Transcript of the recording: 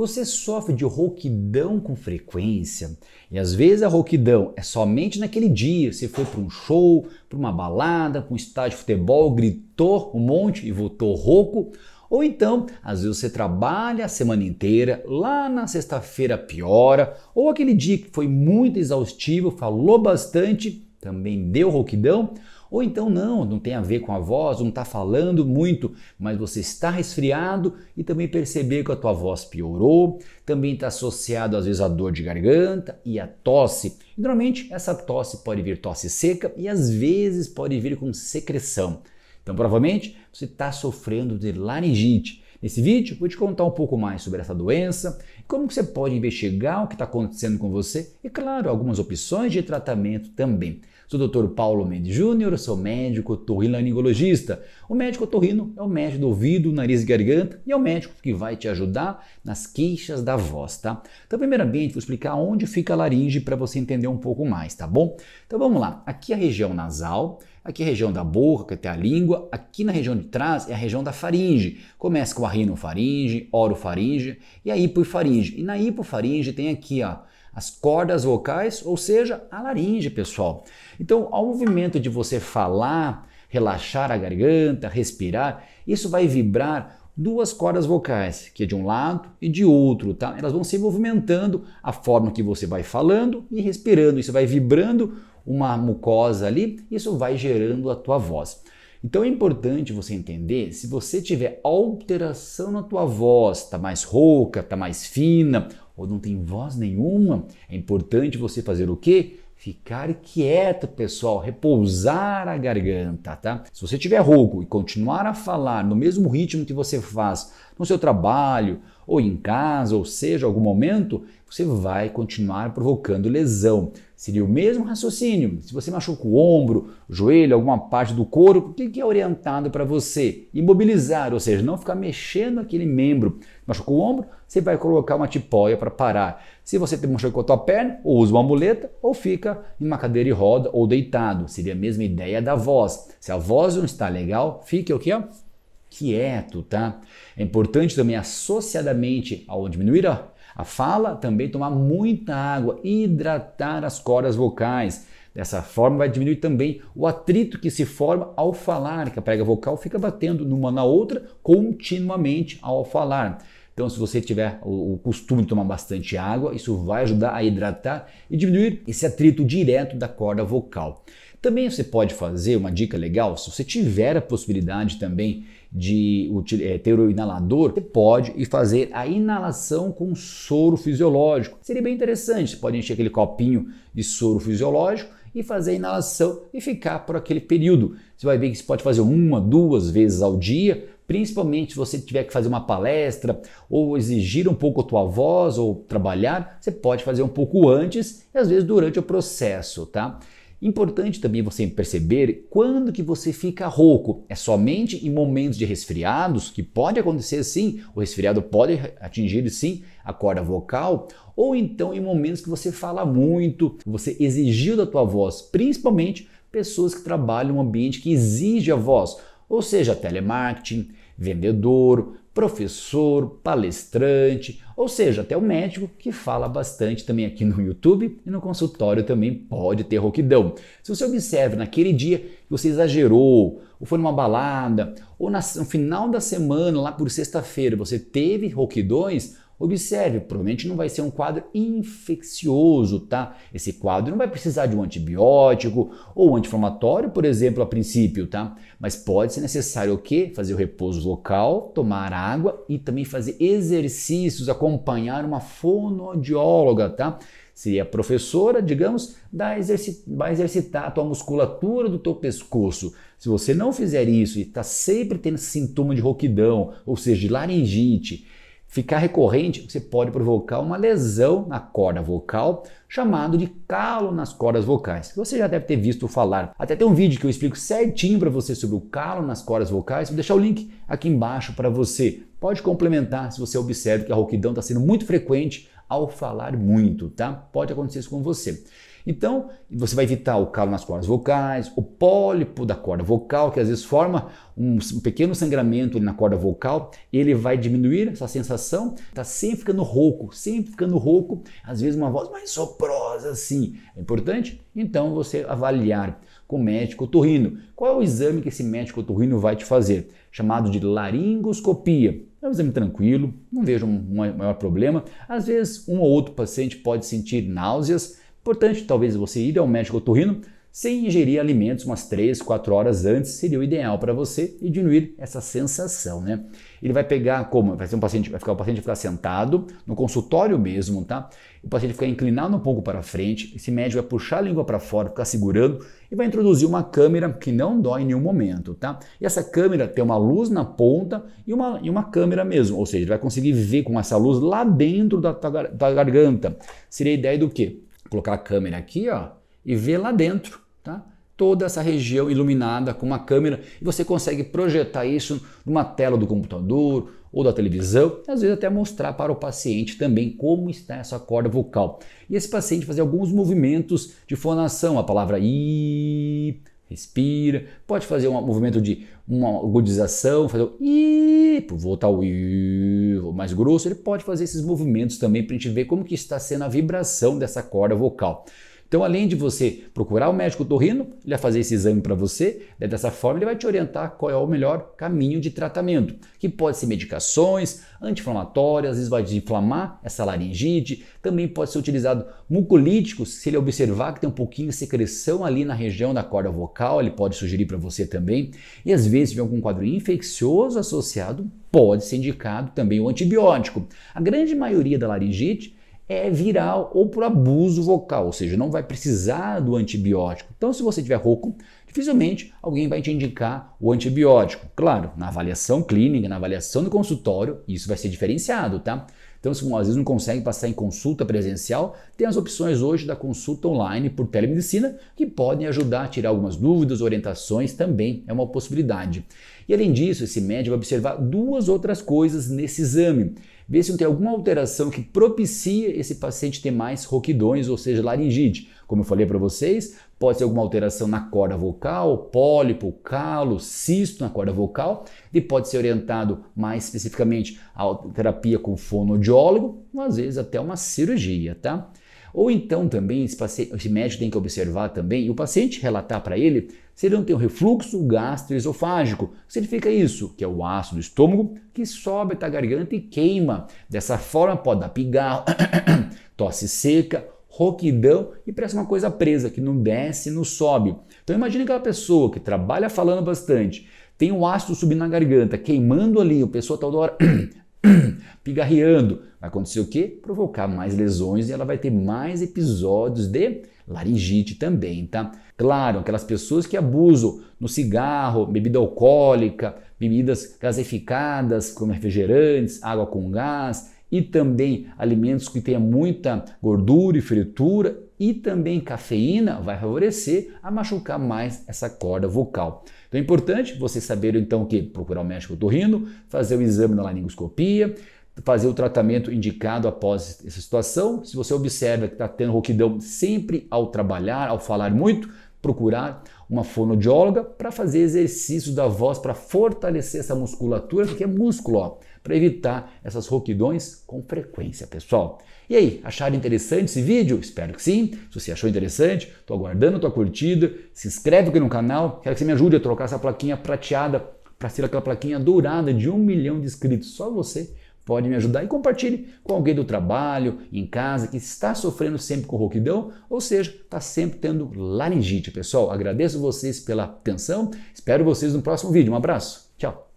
Você sofre de rouquidão com frequência e às vezes a rouquidão é somente naquele dia. Você foi para um show, para uma balada, para um estádio de futebol, gritou um monte e voltou rouco. Ou então, às vezes você trabalha a semana inteira, lá na sexta-feira piora, ou aquele dia que foi muito exaustivo, falou bastante também deu rouquidão? Ou então não, não tem a ver com a voz, não está falando muito, mas você está resfriado e também perceber que a tua voz piorou, também está associado às vezes à dor de garganta e à tosse. E, normalmente essa tosse pode vir tosse seca e às vezes pode vir com secreção. Então provavelmente você está sofrendo de laringite. Nesse vídeo vou te contar um pouco mais sobre essa doença como que você pode investigar o que está acontecendo com você e, claro, algumas opções de tratamento também. Sou o Dr. Paulo Mendes Júnior, sou médico torrinolaringologista. O médico torrino é o médico do ouvido, nariz e garganta e é o médico que vai te ajudar nas queixas da voz, tá? Então, primeiramente, vou explicar onde fica a laringe para você entender um pouco mais, tá bom? Então, vamos lá. Aqui é a região nasal, Aqui é a região da boca, que tem a língua. Aqui na região de trás é a região da faringe. Começa com a rinofaringe, orofaringe e a hipofaringe. E na hipofaringe tem aqui, ó, as cordas vocais, ou seja, a laringe, pessoal. Então, ao movimento de você falar, relaxar a garganta, respirar, isso vai vibrar duas cordas vocais, que é de um lado e de outro, tá? Elas vão se movimentando a forma que você vai falando e respirando. Isso vai vibrando uma mucosa ali, isso vai gerando a tua voz. Então é importante você entender se você tiver alteração na tua voz, tá mais rouca, tá mais fina, ou não tem voz nenhuma, é importante você fazer o quê? Ficar quieto, pessoal, repousar a garganta, tá? Se você tiver rouco e continuar a falar no mesmo ritmo que você faz no seu trabalho, ou em casa, ou seja, algum momento, você vai continuar provocando lesão. Seria o mesmo raciocínio. Se você machuca o ombro, o joelho, alguma parte do corpo, o que é orientado para você? Imobilizar, ou seja, não ficar mexendo aquele membro. Machucou o ombro, você vai colocar uma tipóia para parar. Se você machucou a tua perna, ou usa uma muleta, ou fica em uma cadeira e roda, ou deitado. Seria a mesma ideia da voz. Se a voz não está legal, fique o que? Quieto, tá? É importante também, associadamente ao diminuir a a fala também tomar muita água, hidratar as cordas vocais. Dessa forma vai diminuir também o atrito que se forma ao falar, que a prega vocal fica batendo numa na outra continuamente ao falar. Então, se você tiver o, costume de tomar bastante água, isso vai ajudar a hidratar e diminuir esse atrito direto da corda vocal. Também você pode fazer uma dica legal, se você tiver a possibilidade também de é, ter o inalador, você pode ir fazer a inalação com soro fisiológico. Seria bem interessante, você pode encher aquele copinho de soro fisiológico e fazer a inalação e ficar por aquele período. Você vai ver que você pode fazer uma, duas vezes ao dia, principalmente se você tiver que fazer uma palestra ou exigir um pouco a tua voz ou trabalhar, você pode fazer um pouco antes e às vezes durante o processo, tá? Importante também você perceber quando que você fica rouco. É somente em momentos de resfriados, que pode acontecer sim, o resfriado pode atingir sim a corda vocal, ou então em momentos que você fala muito, você exigiu da tua voz, principalmente pessoas que trabalham em um ambiente que exige a voz, ou seja, telemarketing, vendedor, professor, palestrante, ou seja, até o médico que fala bastante também aqui no YouTube e no consultório também pode ter rouquidão. Se você observa naquele dia que você exagerou, ou foi numa balada, ou no final da semana, lá por sexta-feira, você teve rouquidões, Observe, provavelmente não vai ser um quadro infeccioso, tá? Esse quadro não vai precisar de um antibiótico ou anti-inflamatório, por exemplo, a princípio, tá? Mas pode ser necessário o quê? Fazer o repouso local, tomar água e também fazer exercícios, acompanhar uma fonoaudióloga, tá? Seria a é professora, digamos, da exerci... vai exercitar a tua musculatura do teu pescoço. Se você não fizer isso e está sempre tendo sintoma de rouquidão, ou seja, de laringite, ficar recorrente, você pode provocar uma lesão na corda vocal, chamado de calo nas cordas vocais. Você já deve ter visto falar. Até tem um vídeo que eu explico certinho para você sobre o calo nas cordas vocais. Vou deixar o link aqui embaixo para você. Pode complementar se você observa que a rouquidão está sendo muito frequente ao falar muito, tá? Pode acontecer isso com você. Então, você vai evitar o calo nas cordas vocais, o pólipo da corda vocal, que às vezes forma um pequeno sangramento na corda vocal, ele vai diminuir essa sensação, tá sempre ficando rouco, sempre ficando rouco, às vezes uma voz mais soprosa assim. É importante? Então, você avaliar com o médico otorrino. Qual é o exame que esse médico otorrino vai te fazer? Chamado de laringoscopia é um exame tranquilo, não vejo um maior problema. Às vezes, um ou outro paciente pode sentir náuseas. Importante, talvez, você ir ao médico otorrino sem ingerir alimentos umas 3, 4 horas antes seria o ideal para você e diminuir essa sensação, né? Ele vai pegar como? Vai ser um paciente, vai ficar o paciente ficar sentado no consultório mesmo, tá? O paciente ficar inclinado um pouco para frente, esse médico vai puxar a língua para fora, ficar segurando e vai introduzir uma câmera que não dói em nenhum momento, tá? E essa câmera tem uma luz na ponta e uma, e uma câmera mesmo, ou seja, ele vai conseguir ver com essa luz lá dentro da, da, da garganta. Seria a ideia do quê? Colocar a câmera aqui, ó, e ver lá dentro, tá? Toda essa região iluminada com uma câmera e você consegue projetar isso numa tela do computador ou da televisão, e às vezes até mostrar para o paciente também como está essa corda vocal. E esse paciente fazer alguns movimentos de fonação, a palavra i, respira, pode fazer um movimento de uma agudização, fazer o i, voltar o i mais grosso, ele pode fazer esses movimentos também para a gente ver como que está sendo a vibração dessa corda vocal. Então, além de você procurar o médico torrino, ele vai fazer esse exame para você, né? dessa forma ele vai te orientar qual é o melhor caminho de tratamento, que pode ser medicações, anti-inflamatórias, às vezes vai desinflamar essa laringite, também pode ser utilizado mucolíticos, se ele observar que tem um pouquinho de secreção ali na região da corda vocal, ele pode sugerir para você também, e às vezes se tiver algum quadro infeccioso associado, pode ser indicado também o antibiótico. A grande maioria da laringite é viral ou por abuso vocal, ou seja, não vai precisar do antibiótico. Então, se você tiver rouco, dificilmente alguém vai te indicar o antibiótico. Claro, na avaliação clínica, na avaliação do consultório, isso vai ser diferenciado, tá? Então, se às vezes não consegue passar em consulta presencial, tem as opções hoje da consulta online por telemedicina que podem ajudar a tirar algumas dúvidas, orientações também é uma possibilidade. E além disso, esse médico vai observar duas outras coisas nesse exame. Ver se não tem alguma alteração que propicia esse paciente ter mais roquidões, ou seja, laringite. Como eu falei para vocês, pode ser alguma alteração na corda vocal, pólipo, calo, cisto na corda vocal, e pode ser orientado mais especificamente à terapia com fonoaudiólogo cardiólogo, ou às vezes até uma cirurgia, tá? Ou então também esse, paciente, esse médico tem que observar também e o paciente relatar para ele se ele não tem um refluxo gastroesofágico. Significa isso, que é o ácido do estômago que sobe até a garganta e queima. Dessa forma pode dar pigarro, tosse seca, roquidão e parece uma coisa presa que não desce e não sobe. Então imagine aquela pessoa que trabalha falando bastante, tem o ácido subindo na garganta, queimando ali, o pessoa tá toda hora pigarreando. Vai acontecer o quê? Provocar mais lesões e ela vai ter mais episódios de laringite também, tá? Claro, aquelas pessoas que abusam no cigarro, bebida alcoólica, bebidas gasificadas, como refrigerantes, água com gás, e também alimentos que tenham muita gordura e fritura e também cafeína vai favorecer a machucar mais essa corda vocal. Então é importante você saber então que procurar o médico otorrino, fazer o exame na laringoscopia, fazer o tratamento indicado após essa situação. Se você observa que está tendo rouquidão sempre ao trabalhar, ao falar muito, procurar uma fonoaudióloga para fazer exercícios da voz para fortalecer essa musculatura, porque é músculo, para evitar essas rouquidões com frequência, pessoal. E aí, acharam interessante esse vídeo? Espero que sim. Se você achou interessante, estou aguardando a tua curtida. Se inscreve aqui no canal. Quero que você me ajude a trocar essa plaquinha prateada para ser aquela plaquinha dourada de um milhão de inscritos. Só você pode me ajudar e compartilhe com alguém do trabalho, em casa, que está sofrendo sempre com rouquidão, ou seja, está sempre tendo laringite. Pessoal, agradeço vocês pela atenção, espero vocês no próximo vídeo. Um abraço, tchau!